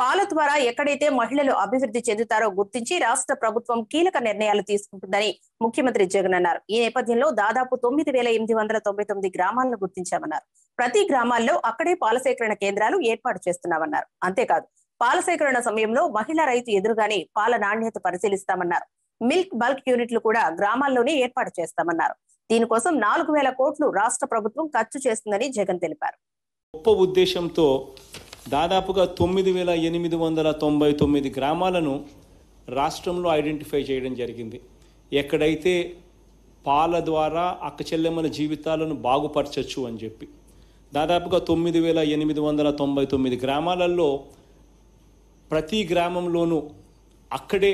పాల ద్వారా ఎక్కడైతే మహిళలు అభివృద్ధి చెందుతారో గుర్తించి రాష్ట్ర ప్రభుత్వం కీలక నిర్ణయాలు తీసుకుంటుందని ముఖ్యమంత్రి జగన్ అన్నారు ఈ నేపథ్యంలో దాదాపు తొమ్మిది వేల ఎనిమిది వందల తొంభై తొమ్మిది గ్రామాలను గుర్తించామన్నారు ప్రతి గ్రామాల్లో అక్కడే పాల సేకరణ కేంద్రాలు ఏర్పాటు చేస్తున్నామన్నారు అంతేకాదు పాల సేకరణ సమయంలో మహిళా రైతు ఎదురుగానే పాల నాణ్యత పరిశీలిస్తామన్నారు మిల్క్ బల్క్ యూనిట్లు కూడా గ్రామాల్లోనే ఏర్పాటు చేస్తామన్నారు దీనికోసం నాలుగు వేల కోట్లు రాష్ట్ర ప్రభుత్వం ఖర్చు చేస్తుందని జగన్ తెలిపారు గొప్ప ఉద్దేశంతో దాదాపుగా తొమ్మిది వేల ఎనిమిది వందల తొంభై తొమ్మిది గ్రామాలను రాష్ట్రంలో ఐడెంటిఫై చేయడం జరిగింది ఎక్కడైతే పాల ద్వారా అక్కచెల్లెమ్మల జీవితాలను బాగుపరచచ్చు అని చెప్పి దాదాపుగా తొమ్మిది వేల ఎనిమిది వందల తొంభై తొమ్మిది గ్రామాలలో ప్రతి గ్రామంలోనూ అక్కడే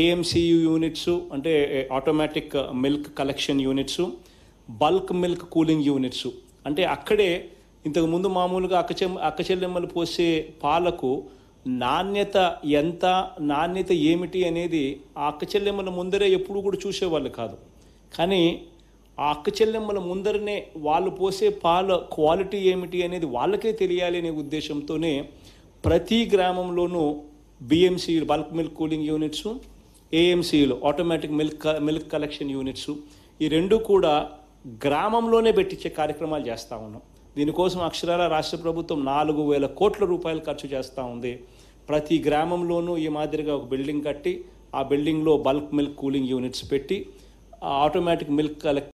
ఏఎంసీయు యూనిట్స్ అంటే automatic milk collection units bulk milk cooling units అంటే అక్కడే ఇంతకుముందు మామూలుగా అక్క చె అక్క చెల్లెమ్మలు పోసే పాలకు నాణ్యత ఎంత నాణ్యత ఏమిటి అనేది ఆ అక్క చెల్లెమ్మల ముందరే ఎప్పుడు కూడా చూసేవాళ్ళు కాదు కానీ ఆ అక్క చెల్లెమ్మల ముందరనే వాళ్ళు పోసే పాల క్వాలిటీ ఏమిటి అనేది వాళ్ళకే తెలియాలి అనే ఉద్దేశంతోనే ప్రతి గ్రామంలోనూ BMC bulk milk cooling units ఏఎంసీలు automatic milk milk collection units ఈ రెండు కూడా గ్రామంలోనే పెట్టించే కార్యక్రమాలు చేస్తూ ఉన్నాం దీనికోసం అక్షరాల రాష్ట్ర ప్రభుత్వం నాలుగు వేల కోట్ల రూపాయలు ఖర్చు చేస్తూ ఉంది ప్రతి గ్రామంలోనూ ఈ మాదిరిగా ఒక బిల్డింగ్ కట్టి ఆ బిల్డింగ్లో బల్క్ మిల్క్ కూలింగ్ యూనిట్స్ పెట్టి ఆటోమేటిక్ మిల్క్ కలెక్ట్